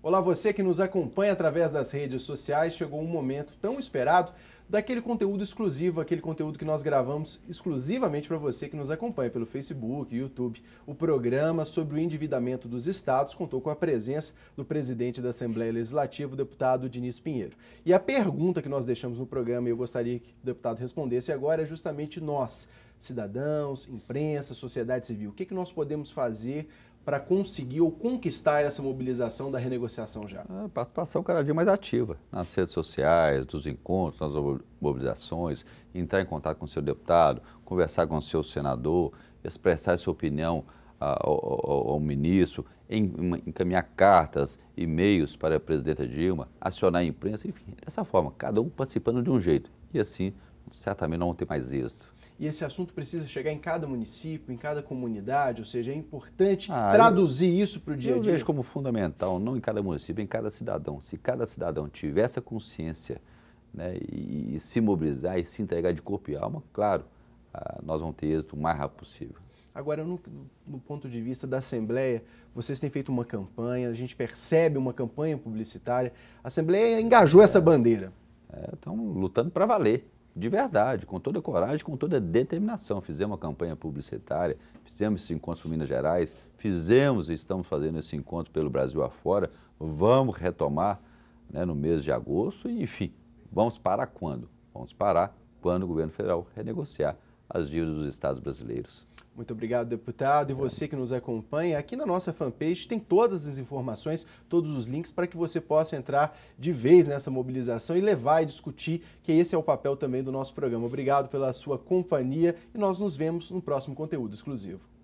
Olá, você que nos acompanha através das redes sociais, chegou um momento tão esperado daquele conteúdo exclusivo, aquele conteúdo que nós gravamos exclusivamente para você que nos acompanha pelo Facebook, YouTube. O programa sobre o endividamento dos estados contou com a presença do presidente da Assembleia Legislativa, o deputado Diniz Pinheiro. E a pergunta que nós deixamos no programa e eu gostaria que o deputado respondesse agora é justamente nós, cidadãos, imprensa, sociedade civil? O que, que nós podemos fazer para conseguir ou conquistar essa mobilização da renegociação já? A participação cada dia mais ativa nas redes sociais, dos encontros, nas mobilizações, entrar em contato com o seu deputado, conversar com o seu senador, expressar sua opinião ao, ao, ao ministro, encaminhar cartas, e-mails para a presidenta Dilma, acionar a imprensa, enfim, dessa forma, cada um participando de um jeito. E assim certamente não vão ter mais êxito. E esse assunto precisa chegar em cada município, em cada comunidade, ou seja, é importante ah, traduzir eu, isso para o dia a dia. Eu vejo como fundamental, não em cada município, em cada cidadão. Se cada cidadão tiver essa consciência né, e, e, se mobilizar e se entregar de corpo e alma, claro, ah, nós vamos ter êxito o mais rápido possível. Agora, no, no, ponto de vista da Assembleia, vocês têm feito uma campanha, a gente percebe uma campanha publicitária. A Assembleia engajou essa bandeira. É, estão lutando para valer de verdade, com toda coragem, com toda determinação. Fizemos uma campanha publicitária, fizemos esse encontro com Minas Gerais, fizemos e estamos fazendo esse encontro pelo Brasil afora. Vamos retomar né, no mês de agosto enfim, vamos parar quando? Vamos parar quando o governo federal renegociar as dívidas dos estados brasileiros. Muito obrigado, deputado. E você que nos acompanha, aqui na nossa fanpage tem todas as informações, todos os links para que você possa entrar de vez nessa mobilização e levar e discutir, que esse é o papel também do nosso programa. Obrigado pela sua companhia e nós nos vemos no próximo conteúdo exclusivo.